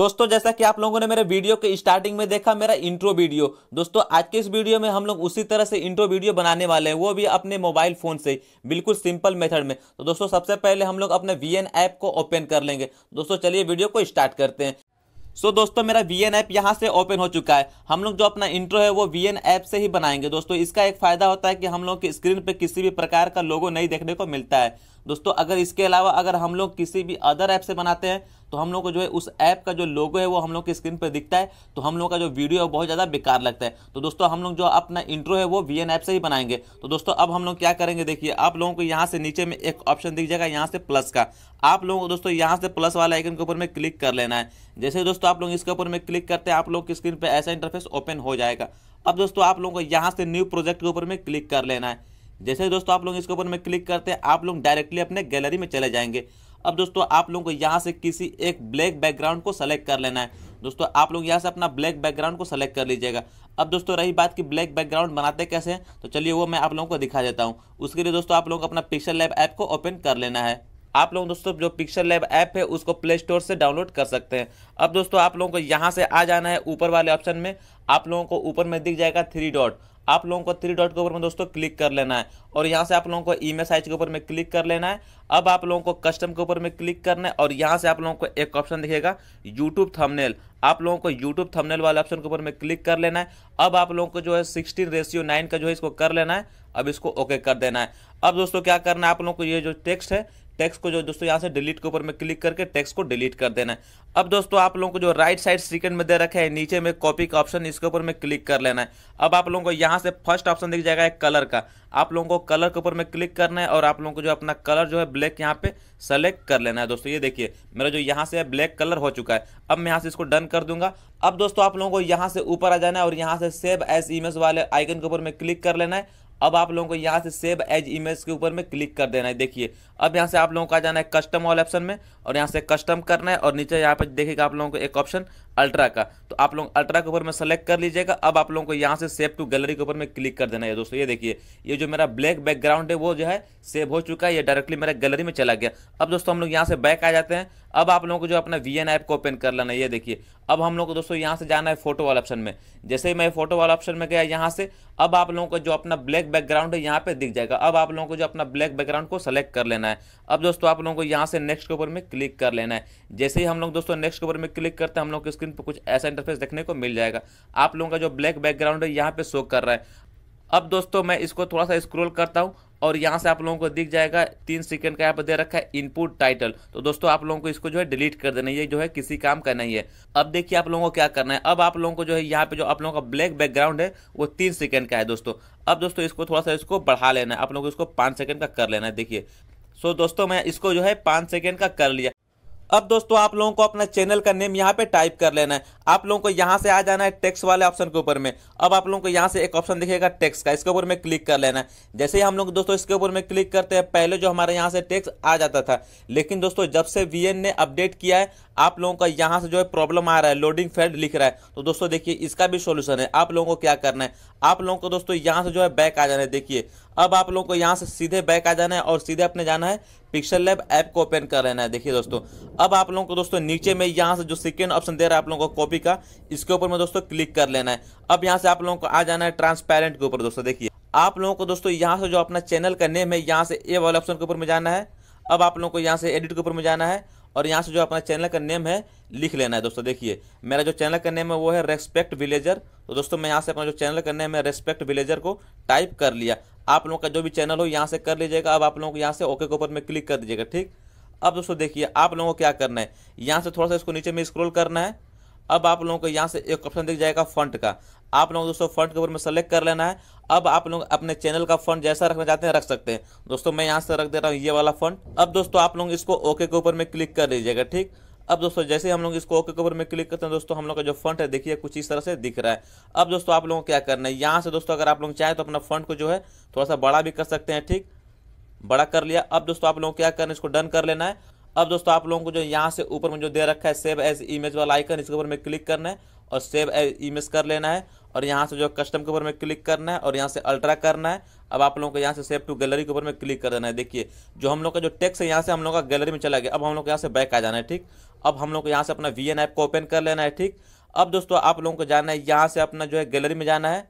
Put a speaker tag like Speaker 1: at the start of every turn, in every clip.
Speaker 1: दोस्तों जैसा कि आप लोगों ने मेरे वीडियो के स्टार्टिंग में देखा मेरा इंट्रो वीडियो दोस्तों आज के इस वीडियो में हम लोग उसी तरह से इंट्रो वीडियो बनाने वाले हैं वो भी अपने मोबाइल फ़ोन से बिल्कुल सिंपल मेथड में तो दोस्तों सबसे पहले हम लोग अपने वी ऐप को ओपन कर लेंगे दोस्तों चलिए वीडियो को स्टार्ट करते हैं सो so, दोस्तों मेरा वी एन ऐप यहाँ से ओपन हो चुका है हम लोग जो अपना इंट्रो है वो वी एन ऐप से ही बनाएंगे दोस्तों इसका एक फ़ायदा होता है कि हम लोग की स्क्रीन पे किसी भी प्रकार का लोगो नहीं देखने को मिलता है दोस्तों अगर इसके अलावा अगर हम लोग किसी भी अदर ऐप से बनाते हैं तो हम लोग को जो है उस ऐप का जो लोगो है वो हम लोग की स्क्रीन पर दिखता है तो हम लोग का जो वीडियो है बहुत ज़्यादा बेकार लगता है तो दोस्तों हम लोग जो अपना इंट्रो है वो वी ऐप से ही बनाएंगे तो दोस्तों अब हम लोग क्या करेंगे देखिए आप लोगों को यहाँ से नीचे में एक ऑप्शन दिख जाएगा यहाँ से प्लस का आप लोगों को दोस्तों यहाँ से प्लस वाला आइकन के ऊपर में क्लिक कर लेना है जैसे दोस्तों आप लोग इसके ऊपर में क्लिक करते हैं आप लोग की स्क्रीन पर ऐसा इंटरफेस ओपन हो जाएगा अब दोस्तों आप लोगों को यहाँ से न्यू प्रोजेक्ट के ऊपर में क्लिक कर लेना है जैसे दोस्तों आप लोग इसके ऊपर में क्लिक करते हैं आप लोग डायरेक्टली अपने गैलरी में चले जाएंगे अब दोस्तों आप लोगों को यहाँ से किसी एक ब्लैक बैकग्राउंड को सेलेक्ट कर लेना है दोस्तों आप लोग यहाँ से अपना ब्लैक बैकग्राउंड को सेलेक्ट कर लीजिएगा अब दोस्तों रही बात कि ब्लैक बैकग्राउंड बनाते कैसे हैं तो चलिए वो मैं आप लोगों को दिखा देता हूँ उसके लिए दोस्तों आप लोग अपना पिक्चर लैब ऐप को ओपन कर लेना है आप लोग दोस्तों जो पिक्चर लैब ऐप है उसको प्ले स्टोर से डाउनलोड कर सकते हैं अब दोस्तों आप लोगों को यहाँ से आ जाना है ऊपर वाले ऑप्शन में आप लोगों को ऊपर में दिख जाएगा थ्री डॉट आप लोगों को थ्री डॉट के ऊपर में दोस्तों क्लिक कर लेना है और यहाँ से आप लोगों को ईमेल साइज के ऊपर में क्लिक कर लेना है अब आप लोगों को कस्टम के ऊपर में क्लिक करना है और यहाँ से आप लोगों को एक ऑप्शन दिखेगा यूट्यूब थंबनेल आप लोगों को यूट्यूब थंबनेल वाले ऑप्शन के ऊपर में क्लिक कर लेना है अब आप लोगों को जो है सिक्सटीन रेशियो नाइन का जो है इसको कर लेना है अब इसको ओके कर देना है अब दोस्तों क्या करना है आप लोगों को ये जो टेक्स्ट है टैक्स को जो दोस्तों यहाँ से डिलीट के ऊपर में क्लिक करके टैक्स को डिलीट कर देना है अब दोस्तों आप लोगों को जो राइट साइड सेकंड में दे रखा है नीचे में कॉपी का ऑप्शन इसके ऊपर में क्लिक कर लेना है अब आप लोगों को यहाँ से फर्स्ट ऑप्शन दिख जाएगा कलर का आप लोगों को कलर के ऊपर में क्लिक करना है और आप लोगों को जो अपना कलर जो है ब्लैक यहाँ पे सेलेक्ट कर लेना है दोस्तों ये देखिए मेरा जो यहाँ से ब्लैक कलर हो चुका है अब मैं यहाँ से इसको डन कर दूंगा अब दोस्तों आप लोगों को यहाँ से ऊपर आ जाना है और यहाँ से सेव एस इमेज वाले आइकन के ऊपर में क्लिक कर लेना है अब आप लोगों को यहाँ से सेव एज इमेज के ऊपर में क्लिक कर देना है देखिए अब यहाँ से आप लोगों को आ जाना है कस्टम वाले ऑप्शन में और यहाँ से कस्टम करना है और नीचे यहाँ पर देखेगा आप लोगों को एक ऑप्शन अल्ट्रा का तो आप लोग अल्ट्रा के ऊपर में सेलेक्ट कर लीजिएगा अब आप लोगों को यहाँ से सेव टू गैलरी के ऊपर में क्लिक कर देना है दोस्तों ये देखिए ये जो मेरा ब्लैक बैकग्राउंड है वो जो है सेव हो चुका है ये डायरेक्टली मेरा गैलरी में चला गया अब दोस्तों हम लोग यहाँ से बैक आ जाते हैं अब आप लोगों को जो अपना वी ऐप को ओपन कर लेना ये देखिए अब हम लोग को दोस्तों यहाँ से जाना है फोटो वाला ऑप्शन में जैसे ही मैं फोटो वाला ऑप्शन में गया यहाँ से अब आप लोगों को जो अपना ब्लैक बैकग्राउंड है यहाँ पे दिख जाएगा अब आप लोगों को जो अपना ब्लैक बैकग्राउंड को सेलेक्ट कर लेना है अब दोस्तों आप लोगों को यहाँ से नेक्स्ट के ऊपर में क्लिक कर लेना है जैसे ही हम लोग दोस्तों नेक्स्ट के ऊपर में क्लिक करते हैं हम लोग की स्क्रीन स्क्रीन पर कुछ ऐसा इंटरफेस देखने को मिल जाएगा आप लोगों का जो ब्लैक बैकग्राउंड है यहाँ पर शो कर रहा है अब दोस्तों मैं इसको थोड़ा सा स्क्रोल करता हूँ और यहाँ से आप लोगों को दिख जाएगा तीन सेकंड का यहाँ पर दे रखा है इनपुट टाइटल तो दोस्तों आप लोगों को इसको जो है डिलीट कर देना ये जो है किसी काम का नहीं है अब देखिए आप लोगों को क्या करना है अब आप लोगों को जो है यहाँ पे जो आप लोगों का ब्लैक बैकग्राउंड है वो तीन सेकंड का है दोस्तों अब दोस्तों इसको थोड़ा सा इसको बढ़ा लेना है आप लोगों को इसको पाँच सेकेंड का कर लेना है देखिए सो दोस्तों मैं इसको जो है पाँच सेकेंड का कर लिया अब दोस्तों आप लोगों को अपना चैनल का नेम यहाँ पे टाइप कर लेना है आप लोगों को यहाँ से आ जाना है टेक्स वाले ऑप्शन के ऊपर में अब आप लोगों को यहाँ से एक ऑप्शन दिखेगा टेक्स का इसके ऊपर में क्लिक कर लेना है जैसे ही हम लोग दोस्तों इसके ऊपर में क्लिक करते हैं पहले जो हमारे यहाँ से टेक्स आ जाता था लेकिन दोस्तों जब से वी ने अपडेट किया है आप लोगों का यहाँ से जो है प्रॉब्लम आ रहा है लोडिंग फेड लिख रहा है तो दोस्तों देखिए इसका भी सोल्यूशन है आप लोगों को क्या करना है आप लोगों को दोस्तों यहाँ से जो है बैक आ जाना है देखिए अब आप लोगों को यहाँ से सीधे बैक आ जाना है और सीधे अपने जाना है पिक्सल लैब ऐप को ओपन कर लेना है देखिए दोस्तों अब आप लोगों को दोस्तों नीचे में यहाँ से जो सेकेंड ऑप्शन दे रहा है आप लोगों को कॉपी का इसके ऊपर में दोस्तों क्लिक कर लेना है अब यहाँ से आप लोगों को आ जाना है ट्रांसपेरेंट के ऊपर दोस्तों देखिए आप लोगों को दोस्तों यहाँ से जो अपना चैनल का नेम है यहाँ से ए वाले ऑप्शन के ऊपर में जाना है अब आप लोगों को यहाँ से एडिट के ऊपर में जाना है और यहाँ से जो अपना चैनल का नेम है लिख लेना है दोस्तों देखिए मेरा जो चैनल का नेम है वो है रेस्पेक्ट विलेजर तो दोस्तों मैं यहाँ से अपना जो चैनल का नेम है रेस्पेक्ट विलेजर को टाइप कर लिया आप लोगों का जो भी चैनल हो यहाँ से कर लीजिएगा अब आप लोगों को यहाँ से ओके के ऊपर में क्लिक कर दीजिएगा ठीक अब दोस्तों देखिए आप लोगों को क्या करना है यहाँ से थोड़ा सा इसको नीचे में स्क्रोल करना है अब आप लोगों को यहाँ से एक ऑप्शन दिख जाएगा फंड का आप लोगों को दोस्तों फंड के ऊपर में सेलेक्ट कर लेना है अब आप लोग अपने चैनल का फंड जैसा रखना चाहते हैं रख सकते हैं दोस्तों मैं यहाँ से रख दे रहा हूँ ये वाला फंड अब दोस्तों आप लोग इसको ओके के ऊपर में क्लिक कर लीजिएगा ठीक अब दोस्तों जैसे हम लोग इसको ओके कवर में क्लिक करते हैं दोस्तों हम लोग का जो फंड है देखिए कुछ इस तरह से दिख रहा है अब दोस्तों आप लोगों को क्या करना है यहाँ से दोस्तों अगर आप लोग चाहें तो अपना फंड को जो है थोड़ा सा बड़ा भी कर सकते हैं ठीक बड़ा कर लिया अब दोस्तों आप लोगों को क्या करना है इसको डन कर लेना है अब दोस्तों आप लोगों को जो यहाँ से ऊपर में जो दे रखा है सेव एज इमेज वाला आइकन इसके ऊपर में क्लिक करना है और सेव एज इमेज कर लेना है और यहाँ से जो कस्टम के ऊपर में क्लिक करना है और यहाँ से अल्ट्रा करना है अब आप लोगों को यहाँ से सेव टू गैलरी के ऊपर में क्लिक कर देना है देखिए जो हम लोग का जो टेक्स है यहाँ से हम लोग का गैलरी में चला गया अब हम लोग को यहाँ से बैक आ जाना है ठीक अब हम लोग को यहाँ से अपना वी ऐप को ओपन कर लेना है ठीक अब दोस्तों आप लोगों को जाना है यहाँ से अपना जो है गैलरी में जाना है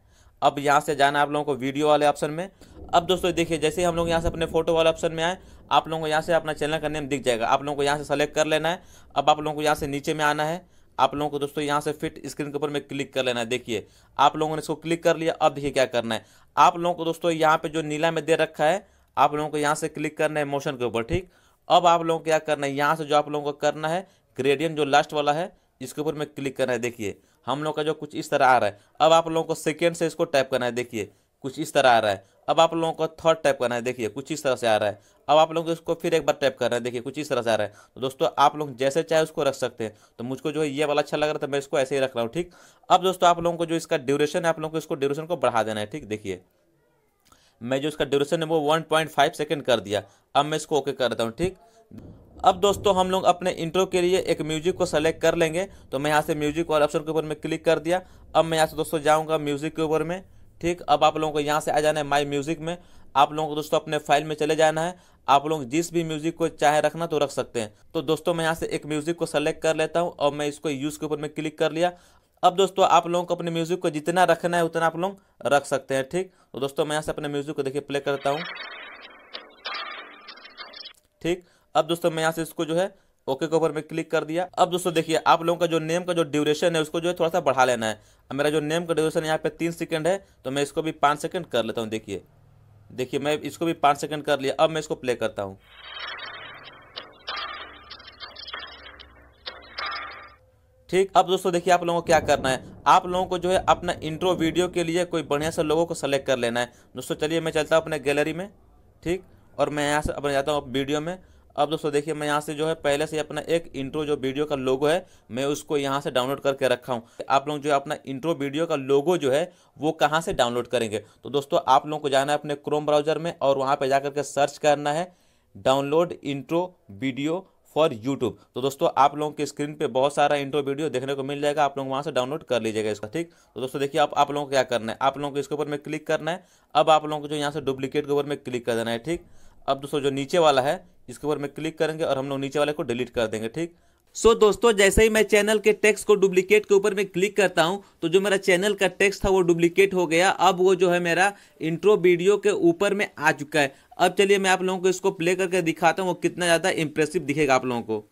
Speaker 1: अब यहाँ से जाना है आप लोगों को वीडियो वाले ऑप्शन में अब दोस्तों देखिए जैसे ही हम लोग यहाँ से अपने फोटो वाले ऑप्शन में आए आप लोगों को यहाँ से अपना चैनल का नेम दिख जाएगा आप लोगों को यहाँ से सेलेक्ट कर लेना है अब आप लोगों को यहाँ से नीचे में आना है आप लोगों को दोस्तों यहाँ से फिट स्क्रीन के ऊपर में क्लिक कर लेना है देखिए आप लोगों ने इसको क्लिक कर लिया अब देखिए क्या करना है आप लोगों को दोस्तों यहाँ पे जो नीला में दे रखा है आप लोगों को यहाँ से क्लिक करना है मोशन के ऊपर ठीक अब आप लोगों को क्या करना है यहाँ से जो आप लोगों को करना है ग्रेडियन जो लास्ट वाला है इसके ऊपर में क्लिक करना है देखिए हम लोग का जो कुछ इस तरह आ रहा है अब आप लोगों को सेकेंड से इसको टाइप करना है देखिए कुछ इस तरह आ रहा है अब आप लोगों को थर्ड टाइप करना है देखिए कुछ इस तरह से आ रहा है अब आप लोग इसको फिर एक बार टाइप कर रहे हैं देखिए कुछ इस तरह से आ रहा है तो दोस्तों आप लोग जैसे चाहे उसको रख सकते हैं तो मुझको जो है ये वाला अच्छा लग रहा था मैं इसको ऐसे ही रख रहा हूँ ठीक अब दोस्तों आप लोगों को जो इसका ड्यूरेशन है आप लोगों को इसको ड्यूरेशन को बढ़ा देना है ठीक देखिए मैं जो इसका ड्यूरेशन है वो वन पॉइंट फाइव सेकेंड कर दिया अब मैं इसको ओके करता हूँ ठीक अब दोस्तों हम लोग अपने इंट्रो के लिए एक म्यूजिक को सेलेक्ट कर लेंगे तो मैं यहाँ से म्यूजिक और ऑप्शन के ऊपर में क्लिक कर दिया अब मैं यहाँ से दोस्तों जाऊँगा म्यूजिक के ऊपर में ठीक अब आप लोगों को यहाँ से आ जाना है माई म्यूजिक में आप लोगों को दोस्तों अपने फाइल में चले जाना है आप लोग जिस भी म्यूजिक को चाहे रखना तो रख सकते हैं तो दोस्तों मैं यहाँ से एक म्यूजिक को सेलेक्ट कर लेता हूँ और मैं इसको यूज के ऊपर में क्लिक कर लिया अब दोस्तों आप लोगों को अपने म्यूजिक को जितना रखना है उतना आप लोग रख सकते हैं ठीक तो दोस्तों मैं यहाँ से अपने म्यूजिक को देखिए प्ले करता हूँ ठीक अब दोस्तों मैं यहाँ से इसको जो है ओके के ऊपर मैं क्लिक कर दिया अब दोस्तों देखिए आप लोगों का जो नेम का जो ड्यूरेशन है उसको जो है थोड़ा सा बढ़ा लेना है अब मेरा जो नेम का ड्यूरेशन यहाँ पे तीन सेकंड है तो मैं इसको भी पाँच सेकंड कर लेता हूँ देखिए देखिए मैं इसको भी पाँच सेकंड कर लिया अब मैं इसको प्ले करता हूँ ठीक अब दोस्तों देखिए आप लोगों को क्या करना है आप लोगों को जो है अपना इंट्रो वीडियो के लिए कोई बढ़िया से लोगों को सेलेक्ट कर लेना है दोस्तों चलिए मैं चलता हूँ अपने गैलरी में ठीक और मैं यहाँ से अपने जाता हूँ वीडियो में अब दोस्तों देखिए मैं यहाँ से जो है पहले से अपना एक इंट्रो जो वीडियो का लोगो है मैं उसको यहाँ से डाउनलोड करके रखा हूँ आप लोग जो है अपना इंट्रो वीडियो का लोगो जो है वो कहाँ से डाउनलोड करेंगे तो दोस्तों आप लोगों को जाना है अपने क्रोम ब्राउजर में और वहाँ पर जा करके सर्च करना है download intro video for YouTube तो दोस्तों आप लोगों के स्क्रीन पे बहुत सारा इंट्रो वीडियो देखने को मिल जाएगा आप लोग वहाँ से डाउनलोड कर लीजिएगा इसका ठीक तो दोस्तों देखिए आप आप लोगों को क्या करना है आप लोगों को इसके ऊपर में क्लिक करना है अब आप लोगों को जो यहाँ से डुप्लीकेट के ऊपर में क्लिक कर देना है ठीक अब दोस्तों जो नीचे वाला है इसके ऊपर मैं क्लिक करेंगे और हम लोग नीचे वाले को डिलीट कर देंगे ठीक सो so, दोस्तों जैसे ही मैं चैनल के टेक्स्ट को डुप्लीकेट के ऊपर मैं क्लिक करता हूं तो जो मेरा चैनल का टेक्स्ट था वो डुप्लीकेट हो गया अब वो जो है मेरा इंट्रो वीडियो के ऊपर में आ चुका है अब चलिए मैं आप लोगों को इसको प्ले करके दिखाता हूँ वो कितना ज़्यादा इंप्रेसिव दिखेगा आप लोगों को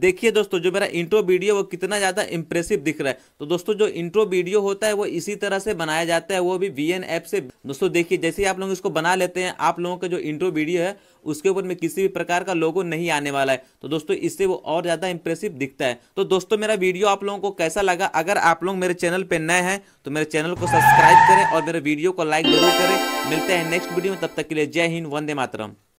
Speaker 1: देखिए दोस्तों जो मेरा इंट्रो वीडियो वो कितना ज़्यादा इंप्रेसिव दिख रहा है तो दोस्तों जो इंट्रो वीडियो होता है वो इसी तरह से बनाया जाता है वो भी वी ऐप से दोस्तों देखिए जैसे ही आप लोग इसको बना लेते हैं आप लोगों का जो इंट्रो वीडियो है उसके ऊपर में किसी भी प्रकार का लोगो नहीं आने वाला है तो दोस्तों इससे वो और ज़्यादा इंप्रेसिव दिखता है तो दोस्तों मेरा वीडियो आप लोगों को कैसा लगा अगर आप लोग मेरे चैनल पर नए हैं तो मेरे चैनल को सब्सक्राइब करें और मेरे वीडियो को लाइक जरूर करें मिलते हैं नेक्स्ट वीडियो में तब तक के लिए जय हिंद वंदे मातरम